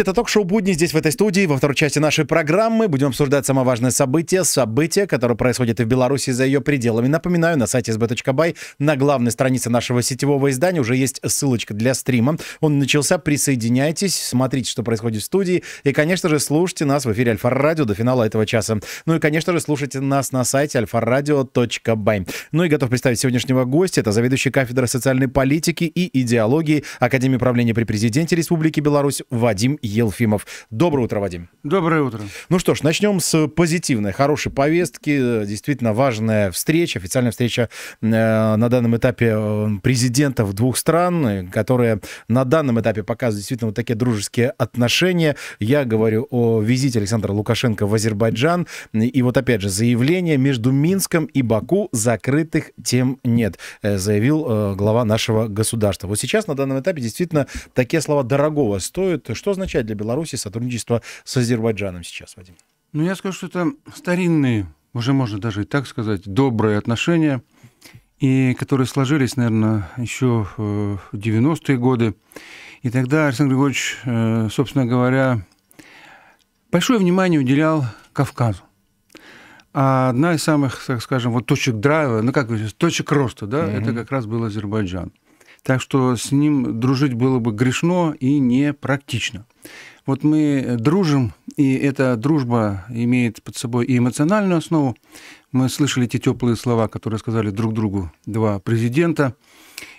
Это ток-шоу «Будни» здесь, в этой студии. Во второй части нашей программы будем обсуждать самое важное событие, событие, которое происходит и в Беларуси, и за ее пределами. Напоминаю, на сайте sb.by на главной странице нашего сетевого издания уже есть ссылочка для стрима. Он начался, присоединяйтесь, смотрите, что происходит в студии. И, конечно же, слушайте нас в эфире Альфа-Радио до финала этого часа. Ну и, конечно же, слушайте нас на сайте alfaradio.by. Ну и готов представить сегодняшнего гостя. Это заведующий кафедрой социальной политики и идеологии Академии правления при президенте Республики Беларусь Вадим Елфимов. Доброе утро, Вадим. Доброе утро. Ну что ж, начнем с позитивной, хорошей повестки. Действительно важная встреча, официальная встреча э, на данном этапе э, президентов двух стран, э, которые на данном этапе показывают действительно вот такие дружеские отношения. Я говорю о визите Александра Лукашенко в Азербайджан. И вот опять же, заявление между Минском и Баку закрытых тем нет, э, заявил глава нашего государства. Вот сейчас на данном этапе действительно такие слова дорогого стоят. Что значит означает для Беларуси сотрудничество с Азербайджаном сейчас, Вадим? Ну, я скажу, что это старинные, уже можно даже и так сказать, добрые отношения, и которые сложились, наверное, еще э, в 90-е годы. И тогда Александр Григорьевич, э, собственно говоря, большое внимание уделял Кавказу. А одна из самых, так скажем, вот точек драйва, ну как точек роста, да, mm-hmm. это как раз был Азербайджан. Так что с ним дружить было бы грешно и непрактично. Вот мы э, дружим, и эта дружба имеет под собой и эмоциональную основу. Мы слышали те теплые слова, которые сказали друг другу два президента,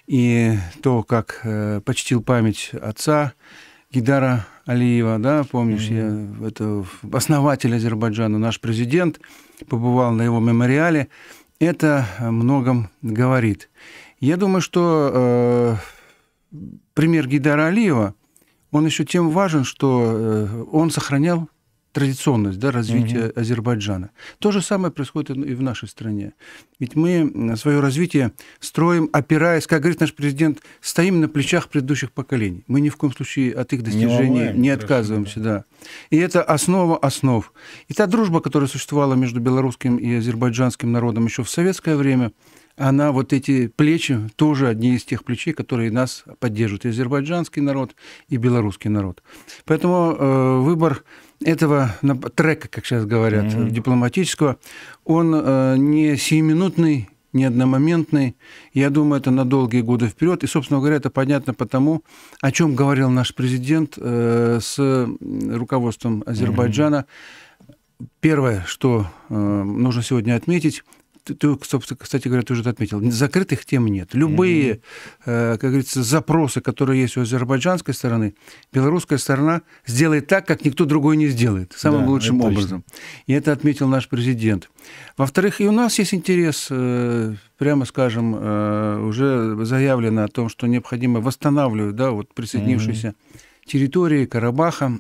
и то, как э, почтил память отца Гидара Алиева, да, помнишь, mm-hmm. я, это основатель Азербайджана, наш президент, побывал на его мемориале. Это многом говорит. Я думаю, что э, пример Гидара Алиева, он еще тем важен, что э, он сохранял традиционность да, развития mm Азербайджана. То же самое происходит и в нашей стране. Ведь мы э, свое развитие строим, опираясь, как говорит наш президент, стоим на плечах предыдущих поколений. Мы ни в коем случае от их достижений не, не отказываемся. Да. И это основа основ. И та дружба, которая существовала между белорусским и азербайджанским народом еще в советское время – она вот эти плечи тоже одни из тех плечей, которые нас поддерживают, и азербайджанский народ, и белорусский народ. Поэтому э, выбор этого трека, как сейчас говорят, mm-hmm. дипломатического, он э, не сиюминутный, не одномоментный. Я думаю, это на долгие годы вперед. И, собственно говоря, это понятно потому, о чем говорил наш президент э, с руководством Азербайджана. Mm-hmm. Первое, что э, нужно сегодня отметить, ты, собственно, кстати говоря, ты уже отметил, закрытых тем нет. Любые, mm-hmm. как говорится, запросы, которые есть у азербайджанской стороны, белорусская сторона сделает так, как никто другой не сделает, самым да, лучшим образом. Точно. И это отметил наш президент. Во-вторых, и у нас есть интерес, э, прямо скажем, э, уже заявлено о том, что необходимо восстанавливать да, вот присоединившиеся mm-hmm. территории Карабаха.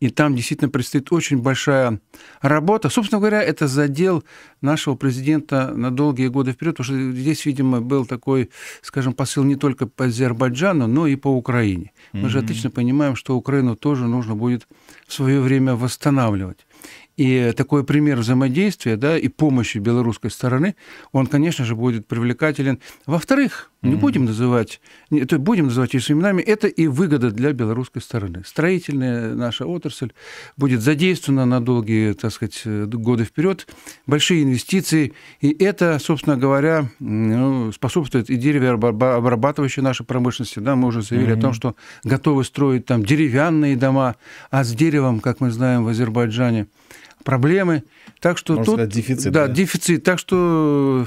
И там действительно предстоит очень большая работа. Собственно говоря, это задел нашего президента на долгие годы вперед, потому что здесь, видимо, был такой, скажем, посыл не только по Азербайджану, но и по Украине. Мы mm-hmm. же отлично понимаем, что Украину тоже нужно будет в свое время восстанавливать. И такой пример взаимодействия да, и помощи белорусской стороны, он, конечно же, будет привлекателен. Во-вторых, не будем называть, не, то будем называть ее именами, это и выгода для белорусской стороны. Строительная наша отрасль будет задействована на долгие, так сказать, годы вперед, большие инвестиции, и это, собственно говоря, ну, способствует и деревообрабатывающей нашей промышленности. Да, мы уже заявили mm-hmm. о том, что готовы строить там деревянные дома, а с деревом, как мы знаем, в Азербайджане – проблемы. Так что Можно тут сказать, дефицит. Да, да, дефицит. Так что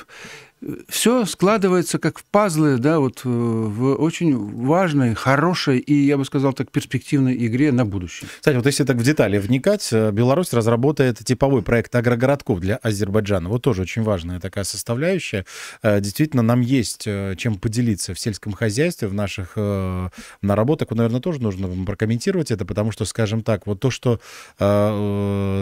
все складывается как в пазлы, да, вот э, в очень важной, хорошей и, я бы сказал так, перспективной игре на будущее. Кстати, вот если так в детали вникать, э, Беларусь разработает типовой проект агрогородков для Азербайджана. Вот тоже очень важная такая составляющая. Э, действительно, нам есть чем поделиться в сельском хозяйстве, в наших наработок. Наверное, тоже нужно прокомментировать это, потому что, скажем так, вот то, что,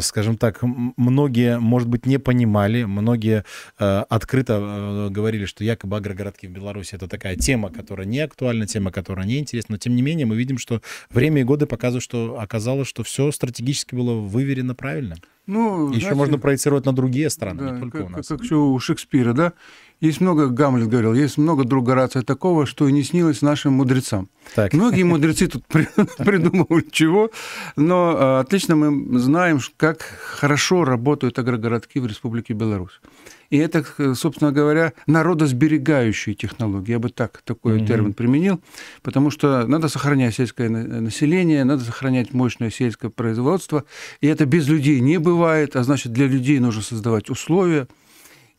скажем так, многие, может быть, не понимали, многие открыто Э, говорили, что якобы агрогородки в Беларуси это такая тема, которая не актуальна, тема, которая не интересна. Но тем не менее мы видим, что время и годы показывают, что оказалось, что все стратегически было выверено правильно. Ну, Еще знаете, можно проецировать на другие страны, да, не только как, у нас. Как все у Шекспира, да? Есть много, Гамлет говорил, есть много друга рация такого, что и не снилось нашим мудрецам. Так. Многие мудрецы тут придумывают чего, но а, отлично мы знаем, как хорошо работают агрогородки в Республике Беларусь. И это, собственно говоря, народосберегающие технологии. Я бы так такой mm-hmm. термин применил, потому что надо сохранять сельское э, население, надо сохранять мощное сельское производство. И это без людей не бывает, а значит, для людей нужно создавать условия,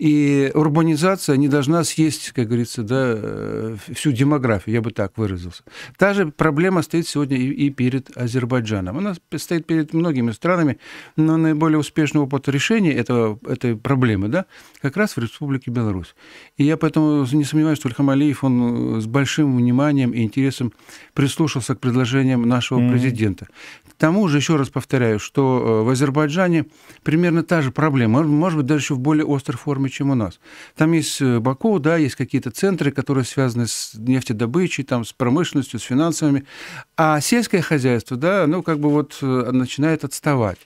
и урбанизация не должна съесть, как говорится, да, э, всю демографию, я бы так выразился. Та же проблема стоит сегодня и, перед Азербайджаном. Она стоит перед многими странами, но наиболее успешный опыт решения этого, этой проблемы да, как раз в Республике Беларусь. И я поэтому не сомневаюсь, что Ильхам Алиев, он э, с большим вниманием и интересом прислушался к предложениям нашего mm-hmm. президента. К тому же, еще раз повторяю, что э, в Азербайджане примерно та же проблема, может быть, даже еще в более острой форме, чем у нас. Там есть э, Баку, да, есть какие-то центры, которые связаны с нефтедобычей, там, с промышленностью, с финансовыми. А сельское хозяйство, да, ну как бы вот э, начинает отставать.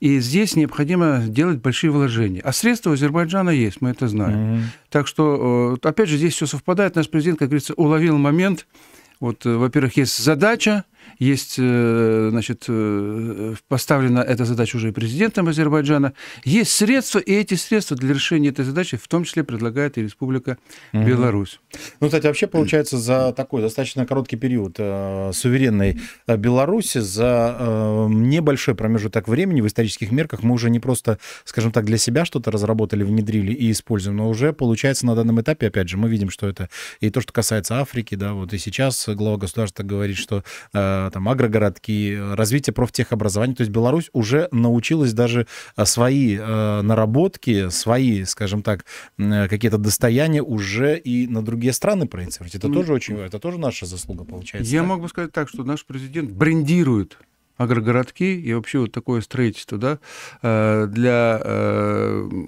И здесь необходимо делать большие вложения. А средства у Азербайджана есть, мы это знаем. Mm-hmm. Так что, э, опять же, здесь все совпадает. Наш президент, как говорится, уловил момент. Вот, во-первых, есть задача, есть, э, значит, э, поставлена эта задача уже президентом Азербайджана. Есть средства, и эти средства для решения этой задачи в том числе предлагает и Республика угу. Беларусь. Ну, кстати, вообще получается за такой достаточно короткий период э, суверенной э, Беларуси, за э, небольшой промежуток времени в исторических мерках мы уже не просто, скажем так, для себя что-то разработали, внедрили и используем, но уже получается на данном этапе, опять же, мы видим, что это и то, что касается Африки, да, вот и сейчас глава государства говорит, что э, Э, там агрогородки, э, развитие профтехобразования. То есть Беларусь уже научилась даже э, свои наработки, свои, скажем так, какие-то достояния уже и на другие страны проецировать. Это тоже очень, это тоже наша заслуга получается. Я да? могу сказать так, что наш президент брендирует агрогородки и вообще вот такое строительство да, для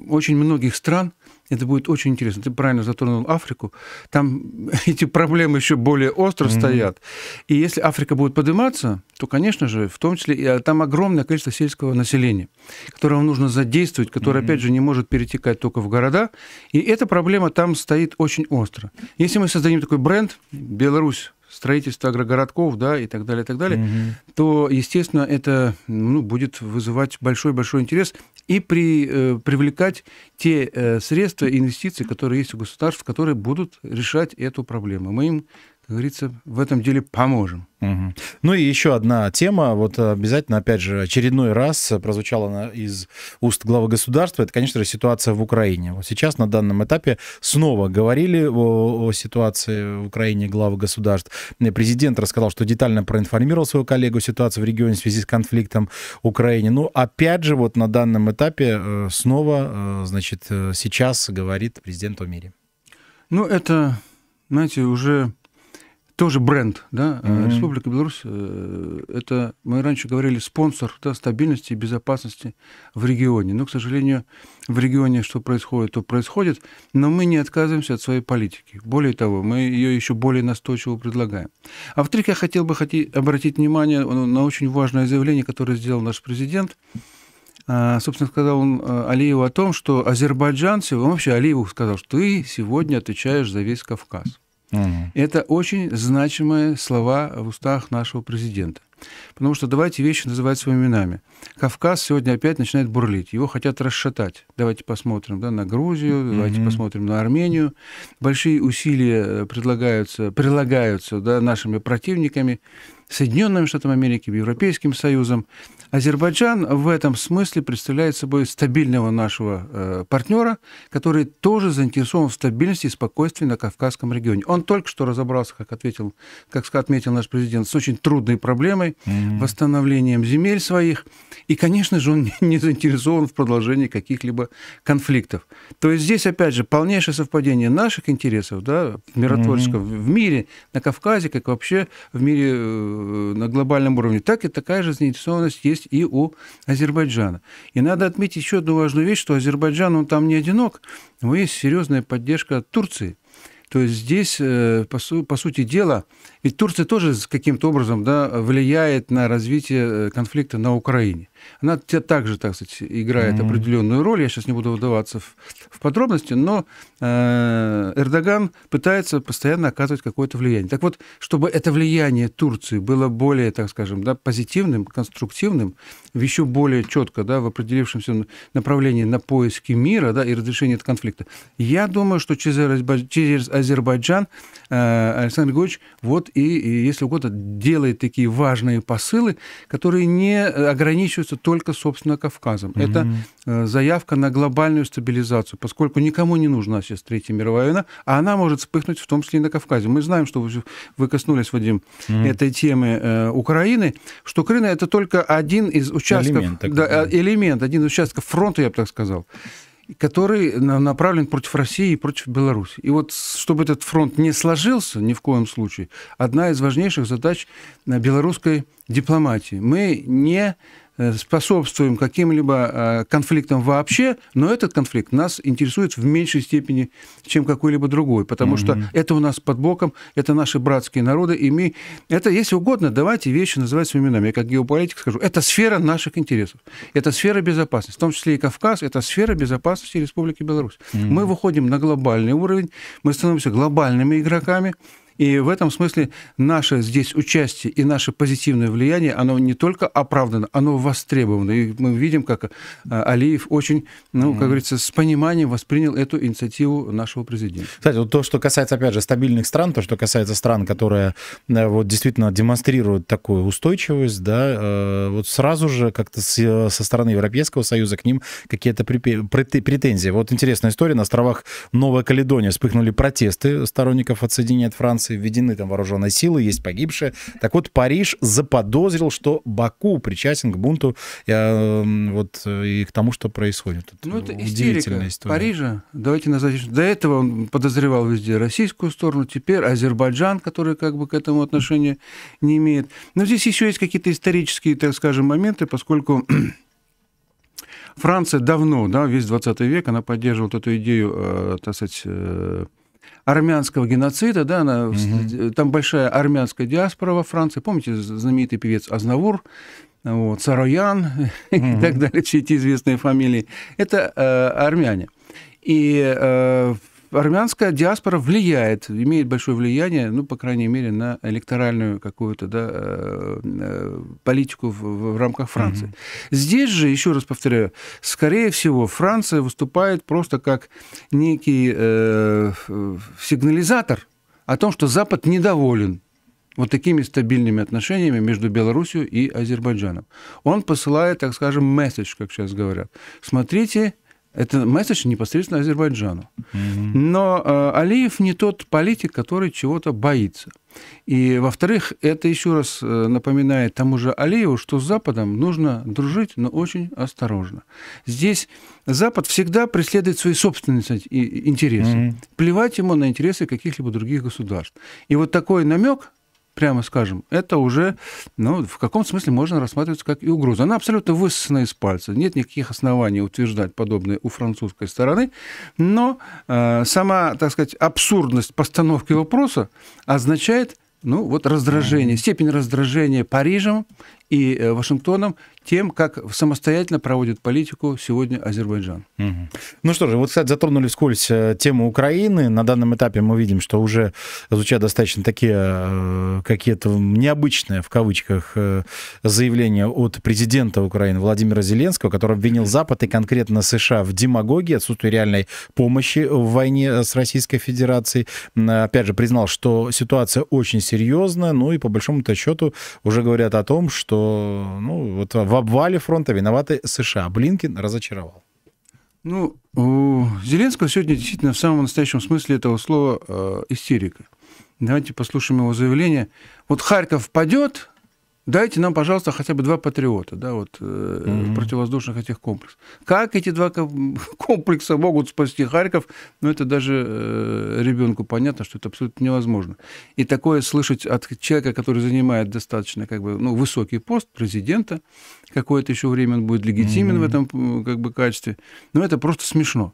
очень многих стран – это будет очень интересно. Ты правильно затронул Африку. Там эти проблемы еще более остро mm-hmm. стоят. И если Африка будет подниматься, то, конечно же, в том числе, а, там огромное количество сельского населения, которого нужно задействовать, которое, mm-hmm. опять же, не может перетекать только в города. И эта проблема там стоит очень остро. Если мы создадим такой бренд «Беларусь строительство агрогородков, да, и так далее, и так далее, угу. то, естественно, это ну, будет вызывать большой-большой интерес и при, э, привлекать те э, средства, инвестиции, которые есть у государств, которые будут решать эту проблему. Мы им как говорится, в этом деле поможем. Угу. Ну и еще одна тема, вот обязательно, опять же, очередной раз прозвучала она из уст главы государства, это, конечно же, ситуация в Украине. Вот сейчас на данном этапе снова говорили о, о ситуации в Украине главы государств. Президент рассказал, что детально проинформировал своего коллегу ситуацию в регионе в связи с конфликтом в Украине. Ну, опять же, вот на данном этапе э, снова, э, значит, э, сейчас говорит президент о мире. Ну, это, знаете, уже тоже бренд, да, mm-hmm. Республика Беларусь, э, это, мы раньше говорили, спонсор да, стабильности и безопасности в регионе. Но, к сожалению, в регионе что происходит, то происходит, но мы не отказываемся от своей политики. Более того, мы ее еще более настойчиво предлагаем. А в-третьих, я хотел бы обратить внимание на очень важное заявление, которое сделал наш президент. А, собственно, сказал он э, Алиеву о том, что азербайджанцы, он вообще Алиеву сказал, что ты сегодня отвечаешь за весь Кавказ. Угу. Это очень значимые слова в устах нашего президента. Потому что давайте вещи называть своими именами. Кавказ сегодня опять начинает бурлить. Его хотят расшатать. Давайте посмотрим да, на Грузию, mm давайте посмотрим на Армению. Большие усилия э, предлагаются, прилагаются да, нашими противниками, Соединенными Штатами Америки, Европейским Союзом, Азербайджан в этом смысле представляет собой стабильного нашего э, партнера, который тоже заинтересован в стабильности и спокойствии на Кавказском регионе. Он только что разобрался, как, ответил, как отметил наш президент, с очень трудной проблемой, mm-hmm. восстановлением земель своих. И, конечно же, он не заинтересован в продолжении каких-либо конфликтов. То есть здесь, опять же, полнейшее совпадение наших интересов, да, миротворческого mm-hmm. в мире, на Кавказе, как вообще в мире э, на глобальном уровне, так и такая же заинтересованность есть есть и у Азербайджана. И надо отметить еще одну важную вещь, что Азербайджан, он там не одинок, но есть серьезная поддержка от Турции. То есть здесь, э, по, су- по сути дела, ведь Турция тоже каким-то образом да, влияет на развитие э, конфликта на Украине. Она также, так сказать, играет mm определенную роль. Я сейчас не буду выдаваться в, в подробности, но э, Эрдоган пытается постоянно оказывать какое-то влияние. Так вот, чтобы это влияние Турции было более, так скажем, да, позитивным, конструктивным, еще более четко, да, в определившемся направлении на поиски мира, да, и разрешение этого конфликта. Я думаю, что через, через Азербайджан э, Александр Григорьевич вот и, и, если угодно, делает такие важные посылы, которые не ограничиваются ограничиваются только, собственно, Кавказом. Mm-hmm. Это э, заявка на глобальную стабилизацию, поскольку никому не нужна сейчас Третья мировая война, а она может вспыхнуть в том числе и на Кавказе. Мы знаем, что вы, вы коснулись, Вадим, mm-hmm. этой темы э, Украины, что Крым — это только один из участков... Элемент, да. Э, элемент, один из участков фронта, я бы так сказал который направлен против России и против Беларуси. И вот чтобы этот фронт не сложился ни в коем случае, одна из важнейших задач э, белорусской дипломатии. Мы не Э, способствуем каким-либо э, конфликтам вообще, но этот конфликт нас интересует в меньшей степени, чем какой-либо другой, потому mm-hmm. что это у нас под боком, это наши братские народы, и мы... Это, если угодно, давайте вещи называть своими именами. Я как геополитик скажу, это сфера наших интересов, это сфера безопасности, в том числе и Кавказ, это сфера безопасности Республики Беларусь. Mm-hmm. Мы выходим на глобальный уровень, мы становимся глобальными игроками, и в этом смысле наше здесь участие и наше позитивное влияние, оно не только оправдано, оно востребовано. И мы видим, как а, Алиев очень, ну, как говорится, с пониманием воспринял эту инициативу нашего президента. Кстати, вот то, что касается, опять же, стабильных стран, то, что касается стран, которые э, вот действительно демонстрируют такую устойчивость, да, э, вот сразу же как-то со стороны Европейского Союза к ним какие-то претензии. Вот интересная история. На островах Новая Каледония вспыхнули протесты сторонников отсоединения от Франции Франции введены там вооруженные силы, есть погибшие. Так вот, Париж заподозрил, что Баку причастен к бунту э, вот, э, и к тому, что происходит. Это ну, это удивительная история. Парижа, давайте назовем, до этого он подозревал везде российскую сторону, теперь Азербайджан, который как бы к этому отношения не имеет. Но здесь еще есть какие-то исторические, так скажем, моменты, поскольку Франция давно, да, весь 20 век, она поддерживала эту идею, э, так сказать, э, армянского геноцида, да, она, угу. там большая армянская диаспора во Франции. Помните знаменитый певец Азнавур, вот, Сароян угу. и так далее, все эти известные фамилии. Это э, армяне. И э, армянская диаспора влияет, имеет большое влияние, ну, по крайней мере, на электоральную какую-то да, э, э, политику в, в рамках Франции. Угу. Здесь же, еще раз повторяю, скорее всего, Франция выступает просто как некий э, сигнализатор о том, что Запад недоволен вот такими стабильными отношениями между Белоруссией и Азербайджаном. Он посылает, так скажем, месседж, как сейчас говорят. Смотрите, это месседж непосредственно Азербайджану. Но э, Алиев не тот политик, который чего-то боится. И, во-вторых, это еще раз э, напоминает тому же Алиеву, что с Западом нужно дружить, но очень осторожно. Здесь Запад всегда преследует свои собственные интересы. Плевать ему на интересы каких-либо других государств. И вот такой намек прямо скажем, это уже, ну, в каком смысле можно рассматривать как и угроза. Она абсолютно высосана из пальца. Нет никаких оснований утверждать подобное у французской стороны, но э, сама, так сказать, абсурдность постановки вопроса означает, ну, вот раздражение, степень раздражения Парижем и э, Вашингтоном тем, как самостоятельно проводит политику сегодня Азербайджан. Угу. Ну что же, вот, кстати, затронули скользь э, тему Украины. На данном этапе мы видим, что уже звучат достаточно такие э, какие-то необычные, в кавычках, э, заявления от президента Украины Владимира Зеленского, который обвинил Запад и конкретно США в демагогии, отсутствии реальной помощи в войне с Российской Федерацией. Опять же, признал, что ситуация очень серьезная, ну и по большому-то счету уже говорят о том, что ну, вот в обвале фронта виноваты США. Блинкин разочаровал. Ну, у Зеленского сегодня действительно в самом настоящем смысле этого слова э, истерика. Давайте послушаем его заявление. Вот Харьков падет, дайте нам, пожалуйста, хотя бы два патриота, да, вот mm-hmm. противовоздушных этих комплексов. Как эти два комплекса могут спасти Харьков? Ну, это даже э, ребенку понятно, что это абсолютно невозможно. И такое слышать от человека, который занимает достаточно, как бы, ну, высокий пост президента, какое-то еще время он будет легитимен mm-hmm. в этом, как бы, качестве. Но ну, это просто смешно.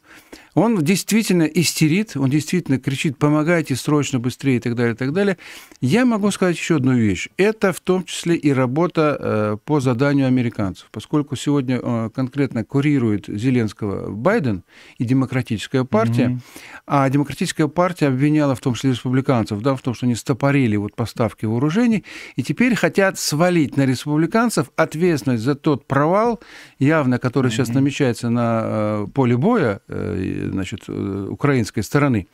Он действительно истерит, он действительно кричит, помогайте срочно, быстрее и так далее, и так далее. Я могу сказать еще одну вещь. Это в том числе и работа э, по заданию американцев. Поскольку сегодня э, конкретно курирует Зеленского Байден и демократическая партия, угу. а демократическая партия обвиняла в том числе республиканцев да, в том, что они стопорили вот поставки вооружений, и теперь хотят свалить на республиканцев ответственность за тот провал, явно который угу. сейчас намечается на э, поле боя значит, украинской стороны.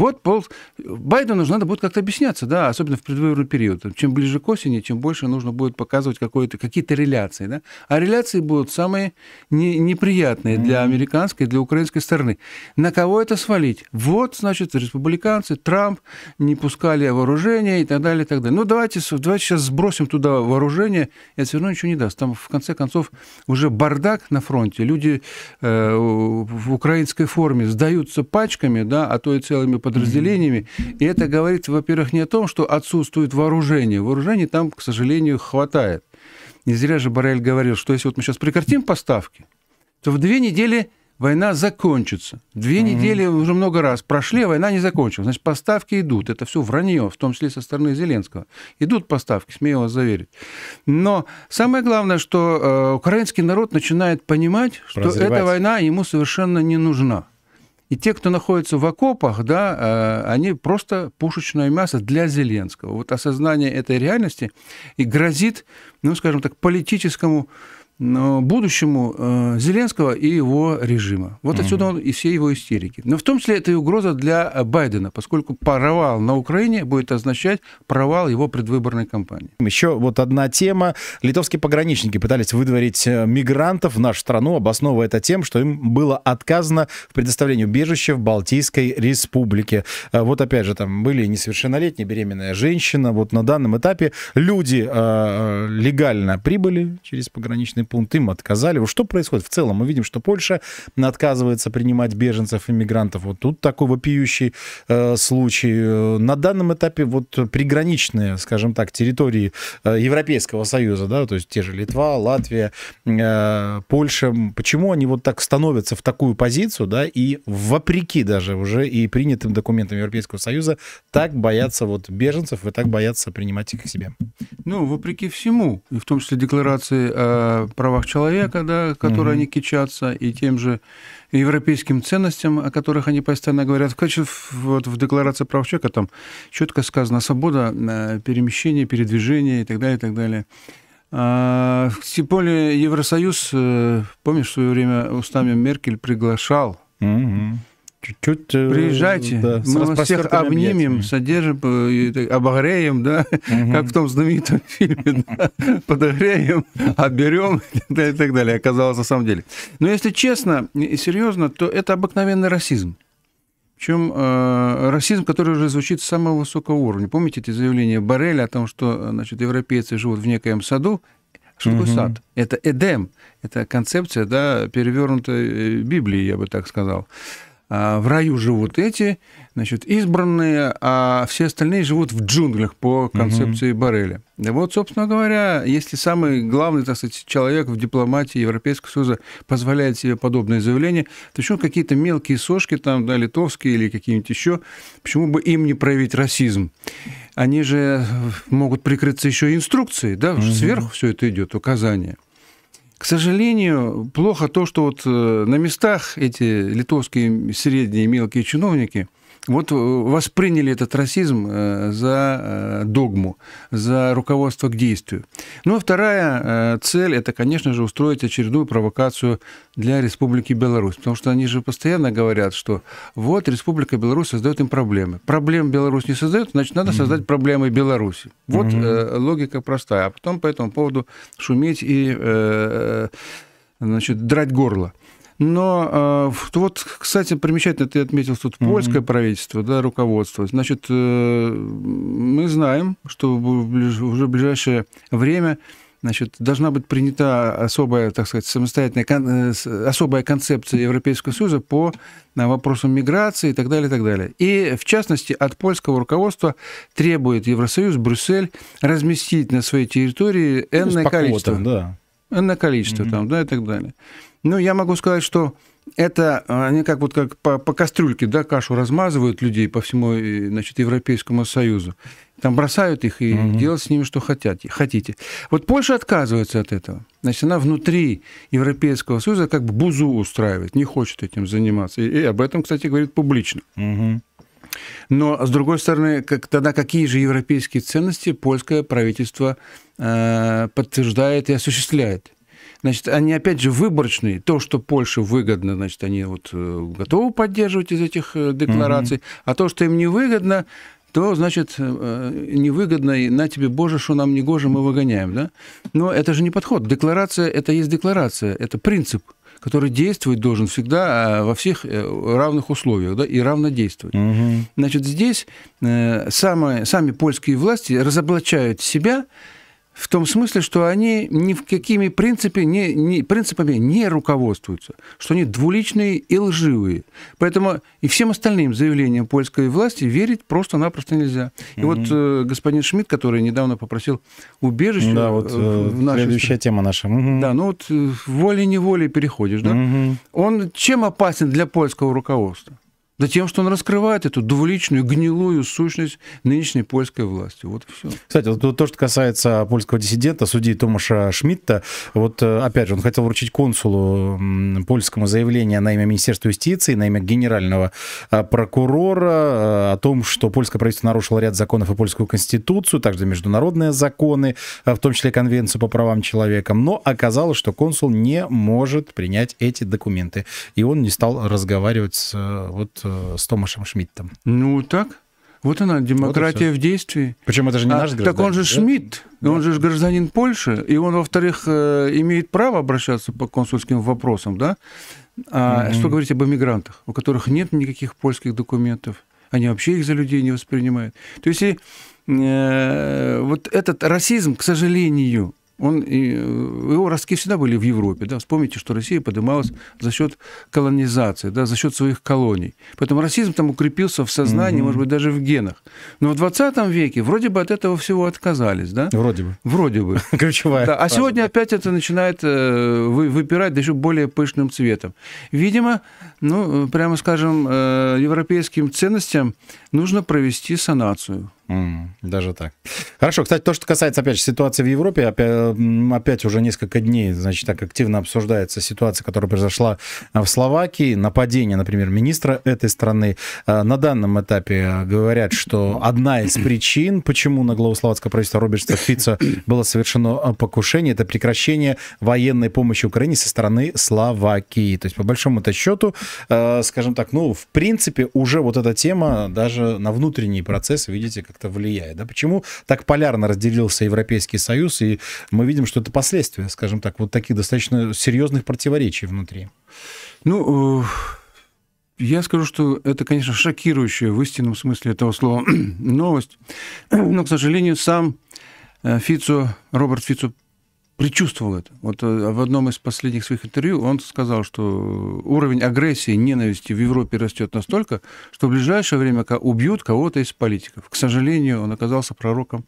Вот пол... Байдену же надо будет как-то объясняться, да, особенно в предвыборный период. Чем ближе к осени, тем больше нужно будет показывать какие-то реляции. Да? А реляции будут самые не... неприятные для американской, для украинской стороны. На кого это свалить? Вот, значит, республиканцы, Трамп не пускали вооружения и так далее, и так далее. Ну, давайте, давайте сейчас сбросим туда вооружение, это все равно ничего не даст. Там, в конце концов, уже бардак на фронте. Люди э, в украинской форме сдаются пачками, да, а то и целыми подразделениями. И это говорит, во-первых, не о том, что отсутствует вооружение. Вооружений там, к сожалению, хватает. Не зря же Барель говорил, что если вот мы сейчас прекратим поставки, то в две недели война закончится. Две mm-hmm. недели уже много раз прошли, а война не закончилась. Значит, поставки идут. Это все вранье, в том числе со стороны Зеленского. Идут поставки, смею вас заверить. Но самое главное, что э, украинский народ начинает понимать, что эта война ему совершенно не нужна. И те, кто находится в окопах, да, э, они просто пушечное мясо для Зеленского. Вот осознание этой реальности и грозит, ну, скажем так, политическому будущему э, Зеленского и его режима. Вот отсюда он и все его истерики. Но в том числе это и угроза для э, Байдена, поскольку провал на Украине будет означать провал его предвыборной кампании. Еще вот одна тема. Литовские пограничники пытались выдворить э, мигрантов в нашу страну, обосновывая это тем, что им было отказано в предоставлении убежища в Балтийской республике. Вот опять же, там были несовершеннолетние, беременная женщина. Вот на данном этапе люди легально прибыли через пограничные пункт, типа, «Ну, им отказали. Что происходит? В целом мы видим, что Польша отказывается принимать беженцев, иммигрантов. Вот тут такой вопиющий э, случай. Э, на данном этапе вот приграничные, скажем так, территории э, Европейского Союза, да, то есть те же Литва, Латвия, э, Польша, почему они вот так становятся в такую позицию, да, и вопреки даже уже и принятым документам Европейского Союза так боятся вот беженцев и так боятся принимать их к себе? Ну, вопреки всему, и в том числе декларации о правах человека, да, которые mm-hmm. они кичатся, и тем же европейским ценностям, о которых они постоянно говорят. В, вот в Декларации прав человека там четко сказано свобода э, перемещения, передвижения и так далее, и так далее. А, тем более Евросоюз, э, помнишь, в свое время устами Меркель приглашал mm-hmm чуть-чуть... Э, Приезжайте, да, мы вас всех обнимем, содержим, э, обогреем, да, угу. как в том знаменитом фильме, да, подогреем, оберем и так далее, оказалось на самом деле. Но если честно и серьезно, то это обыкновенный расизм. Причем э, расизм, который уже звучит с самого высокого уровня. Помните эти заявления Барреля о том, что значит, европейцы живут в некоем саду, что такое угу. сад? Это Эдем, это концепция да, перевернутой э, Библии, я бы так сказал. А, в раю живут эти, значит, избранные, а все остальные живут в джунглях по концепции угу. Барреля. Да вот, собственно говоря, если самый главный, так сказать, человек в дипломатии Европейского Союза позволяет себе подобное заявление, то почему какие-то мелкие сошки там, да, литовские или какие-нибудь еще, почему бы им не проявить расизм? Они же могут прикрыться еще инструкцией, да, угу. сверху все это идет, указания. К сожалению, плохо то, что вот э, на местах эти литовские средние и мелкие чиновники – вот э, восприняли этот расизм э, за э, догму, за руководство к действию. Ну а вторая цель – это, конечно же, устроить очередную провокацию для Республики Беларусь, потому что они же постоянно говорят, что вот Республика Беларусь создает им проблемы. Проблем Беларусь не создает, значит, надо mm-hmm. создать проблемы Беларуси. Вот mm-hmm. логика простая. А потом по этому поводу шуметь и значит, драть горло. Но э, вот, кстати, примечательно ты отметил тут польское правительство, да, руководство. Значит, э, мы знаем, что уже в ближайшее время значит, должна быть принята особая, так сказать, самостоятельная, э, особая концепция Европейского Союза по вопросам миграции и так далее, и так далее. И, в частности, от польского руководства требует Евросоюз, Брюссель разместить на своей территории ну, энное количество. Квотам, да на количество mm-hmm. там, да, и так далее. Ну, я могу сказать, что это а, они как вот как по, по кастрюльке, да, кашу размазывают людей по всему, э, значит, Европейскому Союзу. Там бросают их и угу. делают с ними, что хотят, хотите. Вот Польша отказывается от этого. Значит, она внутри Европейского Союза как бы бузу устраивает, не хочет этим заниматься. И, и об этом, кстати, говорит публично. Угу. Но, а с другой стороны, как, тогда какие же европейские ценности польское правительство Э, подтверждает и осуществляет. Значит, они опять же выборочные. То, что Польше выгодно, значит, они вот э, готовы поддерживать из этих э, деклараций, угу. а то, что им невыгодно, то, значит, невыгодно, и на тебе, Боже, что нам не гоже, мы выгоняем, да? Но это же не подход. Декларация – это есть декларация, это принцип, который действовать должен всегда а, во всех равных условиях, да, и равно действовать. Угу. Значит, здесь самые, сами польские власти разоблачают себя, в том смысле, что они ни в какими принципе, не, не, принципами не руководствуются, что они двуличные и лживые. Поэтому и всем остальным заявлениям польской власти верить просто-напросто нельзя. И mm-hmm. вот э, господин Шмидт, который недавно попросил убежище... Да, э, вот э, в нашей... следующая тема наша. Mm-hmm. Да, ну вот э, волей-неволей переходишь, да? Mm-hmm. Он чем опасен для польского руководства? Да тем, что он раскрывает эту двуличную, гнилую сущность нынешней польской власти. Вот и все. Кстати, вот то, что касается польского диссидента, судьи Томаша Шмидта, вот э, опять же, он хотел вручить консулу польскому заявление на имя Министерства юстиции, на имя генерального а, прокурора э, о том, что польское правительство нарушило ряд законов и польскую конституцию, также международные законы, э, в том числе Конвенцию по правам человека. Но оказалось, что консул не может принять эти документы. И он не стал разговаривать с вот Э, с Томашем Шмидтом. Ну, так. Вот она, демократия вот в действии. Причем это же не а, наш гражданин. Так он же да? Шмидт, да. он же гражданин Польши, и он, во-вторых, э, имеет право обращаться по консульским вопросам, да? А mm-hmm. что говорить об иммигрантах, у которых нет никаких польских документов? Они вообще их за людей не воспринимают. То есть и, э, вот этот расизм, к сожалению, он, и, э, его ростки всегда были в Европе. Да? Вспомните, что Россия поднималась за счет колонизации, да, за счет своих колоний. Поэтому расизм там укрепился в сознании, угу. может быть, даже в генах. Но в 20 веке вроде бы от этого всего отказались. Да? Вроде бы. Вроде бы. Ключевая. Да. А сегодня опять это начинает э, выпирать да еще более пышным цветом. Видимо, ну, э, прямо скажем, европейским ценностям нужно провести санацию даже так. Хорошо, кстати, то, что касается, опять же, ситуации в Европе, опять, опять уже несколько дней, значит, так активно обсуждается ситуация, которая произошла э, в Словакии, нападение, например, министра этой страны. Э, на данном этапе э, говорят, что одна из причин, почему на главу словацкого правительства Роберта Фица было совершено покушение, это прекращение военной помощи Украине со стороны Словакии. То есть, по большому-то счету, скажем так, ну, в принципе, уже вот эта тема даже на внутренний процесс, видите, как как-то влияет. Да? Почему так полярно разделился Европейский Союз, и мы видим, что это последствия, скажем так, вот таких достаточно серьезных противоречий внутри? Ну, э, я скажу, что это, конечно, шокирующая в истинном смысле этого слова новость. Но, к сожалению, сам э, Фицо, Роберт Фицо предчувствовал это. Вот э, в одном из последних своих интервью он сказал, что уровень агрессии, и ненависти в Европе растет настолько, что в ближайшее время убьют кого-то из политиков. К сожалению, он оказался пророком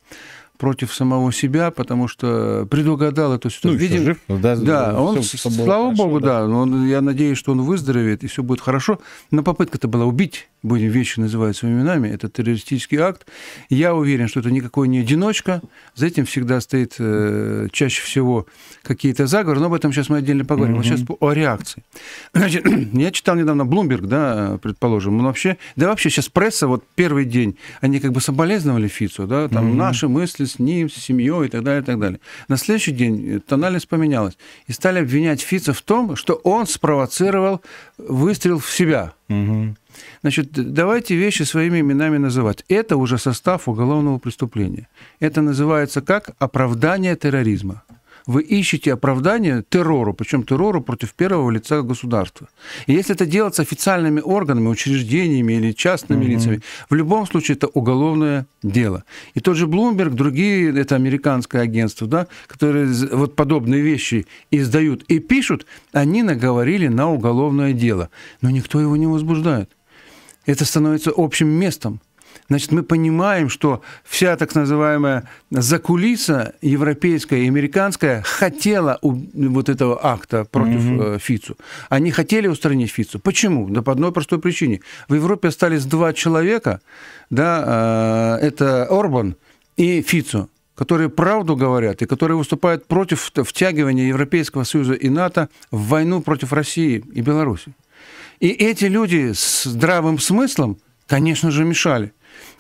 против самого себя, потому что предугадал эту ситуацию. Ну, Видим, жив, ну, да, да он, слава хорошо, богу, да. да он, я надеюсь, что он выздоровеет и все будет хорошо. Но попытка-то была убить, будем вещи называть своими именами, это террористический акт. Я уверен, что это никакой не одиночка. За этим всегда стоит э, чаще всего какие-то заговоры, но об этом сейчас мы отдельно поговорим. Mm-hmm. Вот сейчас о реакции. Значит, я читал недавно Bloomberg, да, предположим, он вообще, да вообще сейчас пресса, вот первый день, они как бы соболезновали Фицу, да, там mm-hmm. наши мысли ситуации с ним, с семьей и так далее, и так далее. На следующий день э, тональность поменялась. И стали обвинять Фица в том, что он спровоцировал выстрел в себя. Угу. Значит, давайте вещи своими именами называть. Это уже состав уголовного преступления. Это называется как оправдание терроризма вы ищете оправдание террору, причем террору против первого лица государства. И если это делается официальными органами, учреждениями или частными mm-hmm. лицами, в любом случае это уголовное дело. И тот же Bloomberg, другие, это американское агентство, да, которые вот подобные вещи издают и пишут, они наговорили на уголовное дело. Но никто его не возбуждает. Это становится общим местом значит, мы понимаем, что вся так называемая закулиса европейская и американская хотела вот этого акта против mm-hmm. Фицу. Они хотели устранить Фицу. Почему? Да по одной простой причине. В Европе остались два человека, да, э, это Орбан и Фицу которые правду говорят и которые выступают против втягивания Европейского Союза и НАТО в войну против России и Беларуси. И эти люди с здравым смыслом, конечно же, мешали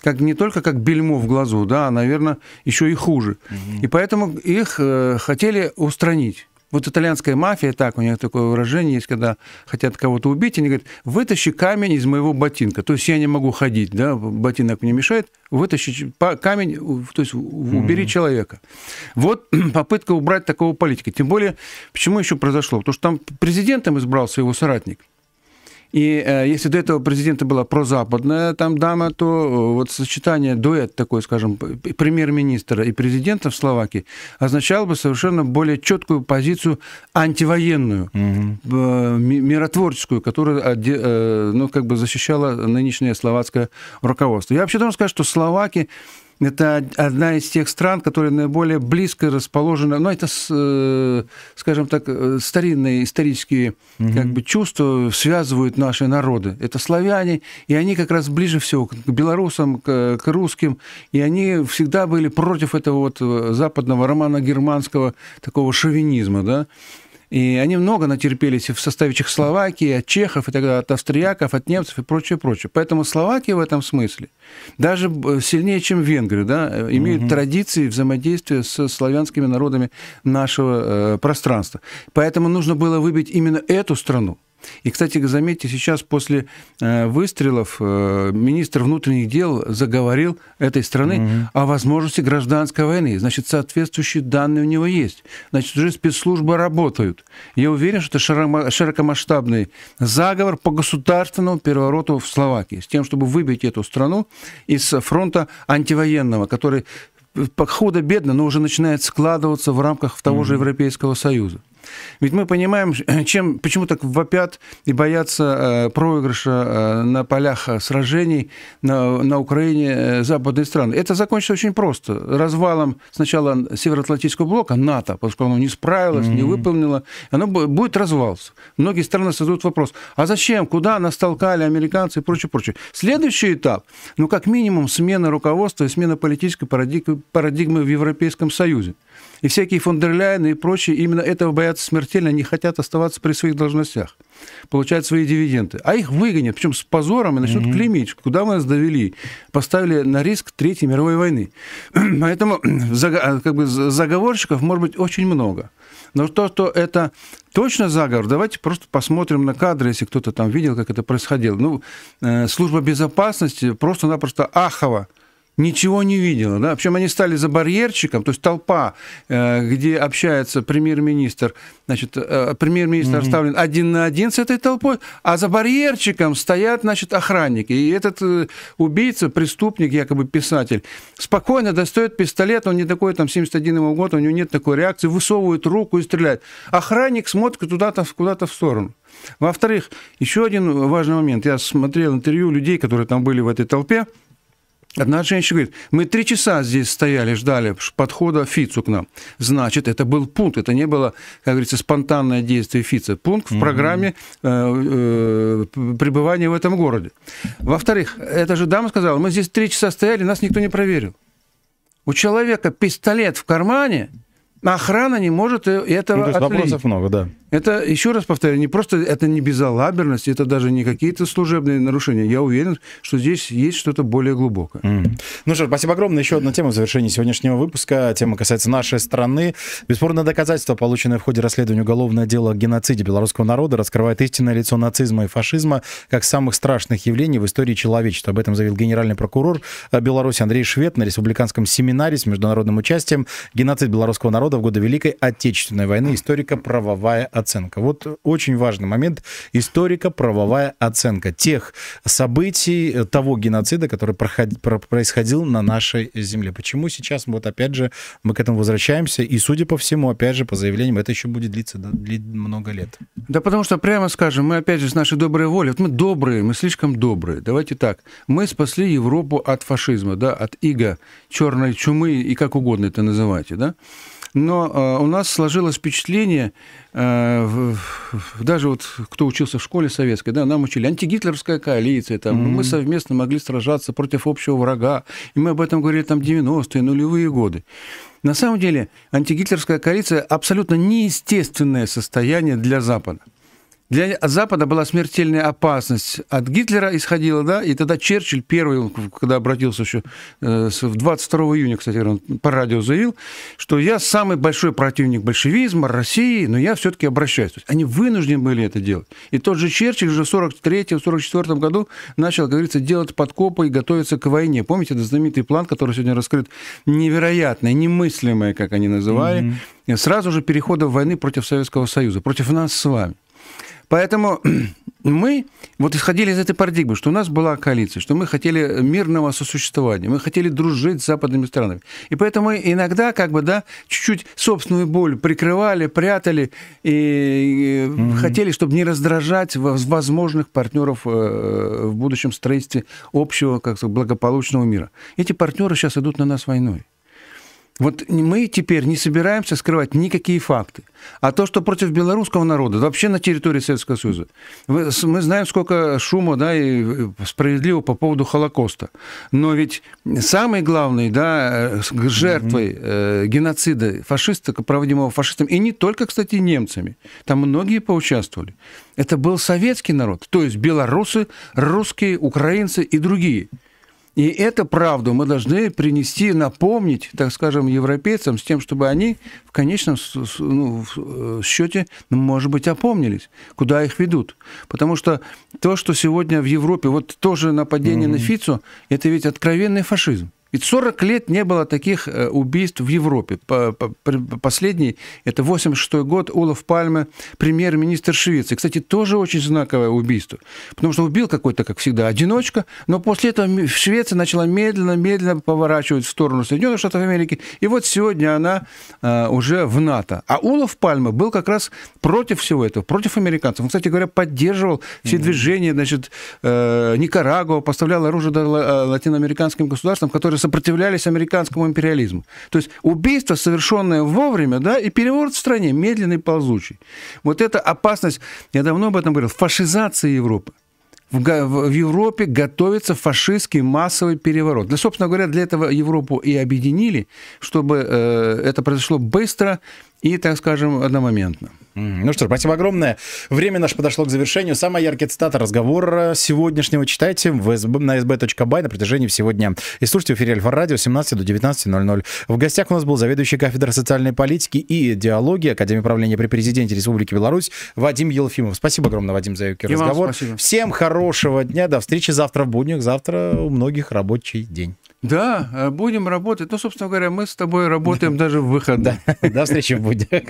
как, не только как бельмо в глазу, да, а, наверное, еще и хуже. Угу. И поэтому их э, хотели устранить. Вот итальянская мафия, так, у них такое выражение есть, когда хотят кого-то убить, они говорят, вытащи камень из моего ботинка. То есть я не могу ходить, да, ботинок мне мешает, вытащи камень, то есть убери mm человека. Вот попытка убрать такого политика. Тем более, почему еще произошло? Потому что там президентом избрался его соратник. И э, если до этого президента была прозападная там дама, то э, вот сочетание, дуэт такой, скажем, премьер-министра и президента в Словакии означало бы совершенно более четкую позицию антивоенную, угу. э, миротворческую, которая э, ну, как бы защищала нынешнее словацкое руководство. Я вообще должен сказать, что словаки это одна из тех стран, которая наиболее близко расположена. Ну, это, э, скажем так, э, старинные исторические угу. как бы, чувства связывают наши народы. Это славяне, и они как раз ближе всего к белорусам, к, к русским, и они всегда были против этого вот э, западного романа германского такого шовинизма, да. И они много натерпелись в составе Чехословакии, от чехов, и тогда от австрияков, от немцев и прочее, прочее. Поэтому Словакия в этом смысле даже сильнее, чем Венгрия, да, имеют угу. традиции взаимодействия с славянскими народами нашего э, пространства. Поэтому нужно было выбить именно эту страну. И, кстати, заметьте, сейчас после э, выстрелов э, министр внутренних дел заговорил этой страны угу. о возможности гражданской войны. Значит, соответствующие данные у него есть. Значит, уже спецслужбы работают. Я уверен, что это широкомасштабный заговор по государственному перевороту в Словакии с тем, чтобы выбить эту страну из фронта антивоенного, который э, по ходу бедно, но уже начинает складываться в рамках того угу. же Европейского Союза. Ведь мы понимаем, э, чем, почему так вопят и боятся э, проигрыша э, на полях сражений на, на Украине западные страны. Это закончится очень просто. Развалом сначала Североатлантического блока, НАТО, поскольку оно не справилось, mm-hmm. не выполнило. Оно будет развалиться. Многие страны создают вопрос, а зачем, куда нас толкали американцы и прочее, прочее. Следующий этап, ну, как минимум, смена руководства и смена политической парадигмы в Европейском Союзе. И всякие фондерляйны и прочие именно этого боятся смертельно, не хотят оставаться при своих должностях, получать свои дивиденды. А их выгонят, причем с позором, и начнут mm-hmm. клеймить, куда мы нас довели, поставили на риск Третьей мировой войны. Поэтому э, а, как бы, заговорщиков может быть очень много. Но то, что это точно заговор, давайте просто посмотрим на кадры, если кто-то там видел, как это происходило. Ну, э, служба безопасности просто-напросто ахова ничего не видела. Да? Причем они стали за барьерчиком, то есть толпа, э, где общается премьер-министр, значит, э, премьер-министр mm-hmm. оставлен один на один с этой толпой, а за барьерчиком стоят, значит, охранники. И этот э, убийца, преступник, якобы писатель, спокойно достает пистолет, он не такой, там, 71 -го года, у него нет такой реакции, высовывает руку и стреляет. Охранник смотрит туда то куда-то в сторону. Во-вторых, еще один важный момент. Я смотрел интервью людей, которые там были в этой толпе, Одна женщина говорит, мы три часа здесь стояли, ждали подхода Фицу к нам. Значит, это был пункт, это не было, как говорится, спонтанное действие Фица. Пункт в программе э, э, пребывания в этом городе. Во-вторых, эта же дама сказала, мы здесь три часа стояли, нас никто не проверил. У человека пистолет в кармане – Охрана не может э, этого ну, то есть отлить. вопросов много, да. Это, еще раз повторяю, не просто это не безалаберность, это даже не какие-то служебные нарушения. Я уверен, что здесь есть что-то более глубокое. Mm. Ну что ж, спасибо огромное. Еще одна тема в завершении сегодняшнего выпуска. Тема касается нашей страны. Бесспорное доказательство, полученное в ходе расследования уголовного дела о геноциде белорусского народа, раскрывает истинное лицо нацизма и фашизма как самых страшных явлений в истории человечества. Об этом заявил генеральный прокурор э, Беларуси Андрей Швед на республиканском семинаре с международным участием «Геноцид белорусского народа народа в годы Великой Отечественной войны. Историко-правовая оценка. Вот очень важный момент. Историко-правовая оценка тех событий, э, того геноцида, который проходи, происходил на нашей земле. Почему сейчас, вот опять же, мы к этому возвращаемся, и, судя по всему, опять же, по заявлениям, это еще будет длиться много лет. Да потому что, прямо скажем, мы опять же с нашей доброй волей, вот мы добрые, мы слишком добрые. Давайте так, мы спасли Европу от фашизма, да, от иго черной чумы и как угодно это называйте, да но э, у нас сложилось впечатление, э, даже вот кто учился в школе советской, да, нам учили антигитлеровская коалиция, там, mm-hmm. мы совместно могли сражаться против общего врага, и мы об этом говорили там 90-е, нулевые годы. На самом деле антигитлеровская коалиция абсолютно неестественное состояние для Запада для Запада была смертельная опасность. От Гитлера исходила, да, и тогда Черчилль первый, когда обратился еще, э, в 22 июня, кстати, он по радио заявил, что я самый большой противник большевизма, России, но я все-таки обращаюсь. То есть они вынуждены были это делать. И тот же Черчилль уже в 43-44 году начал, как говорится, делать подкопы и готовиться к войне. Помните, этот знаменитый план, который сегодня раскрыт, невероятный, немыслимый, как они называли, mm-hmm. сразу же перехода войны против Советского Союза, против нас с вами. Поэтому мы вот исходили из этой парадигмы, что у нас была коалиция, что мы хотели мирного сосуществования, мы хотели дружить с западными странами. И поэтому мы иногда как бы, да, чуть-чуть собственную боль прикрывали, прятали и mm хотели, чтобы не раздражать возможных партнеров э, в будущем строительстве общего, как благополучного мира. Эти партнеры сейчас идут на нас войной. Вот мы теперь не собираемся скрывать никакие факты. А то, что против белорусского народа, вообще на территории Советского Союза, мы знаем, сколько шума, да, и э, справедливо по поводу Холокоста. Но ведь самой главной, да, э, жертвой э, геноцида фашиста, проводимого фашистом, и не только, кстати, немцами, там многие поучаствовали, это был советский народ, то есть белорусы, русские, украинцы и другие – и эту правду мы должны принести, напомнить, так скажем, европейцам, с тем, чтобы они в конечном ну, э, счете, ну, может быть, опомнились, куда их ведут. Потому что то, что сегодня в Европе, вот тоже нападение mm-hmm. на Фицу, это ведь откровенный фашизм. Ведь 40 лет не было таких э, убийств в Европе. Последний, это 86 год, Олаф Пальме, премьер-министр Швеции. Кстати, тоже очень знаковое убийство. Потому что убил какой-то, как всегда, одиночка, но после этого Швеция начала медленно-медленно поворачивать в сторону Соединенных Штатов Америки. И вот сегодня она э, уже в НАТО. А Олаф Пальме был как раз против всего этого, против американцев. Он, кстати говоря, поддерживал все движения, значит, э, Никарагуа поставлял оружие латиноамериканским государствам, которые сопротивлялись американскому империализму. То есть убийство, совершенное вовремя, да, и переворот в стране, медленный, ползучий. Вот эта опасность, я давно об этом говорил, фашизация Европы. В, в, в Европе готовится фашистский массовый переворот. Да, собственно говоря, для этого Европу и объединили, чтобы э, это произошло быстро, и, так скажем, одномоментно. Ну что ж, спасибо огромное. Время наше подошло к завершению. Самая яркая цитата разговора э, сегодняшнего читайте в СБ, на sb.by на протяжении всего дня. И слушайте в эфире Альфа-Радио 17 до 19.00. В гостях у нас был заведующий кафедрой социальной политики и идеологии Академии правления при президенте Республики Беларусь Вадим Елфимов. Спасибо огромное, Вадим, за яркий разговор. спасибо. Всем хорошего дня. До встречи завтра в буднях. Завтра у многих рабочий день. Да, э, будем работать. Ну, собственно говоря, мы с тобой работаем даже в выходные. До встречи в будях.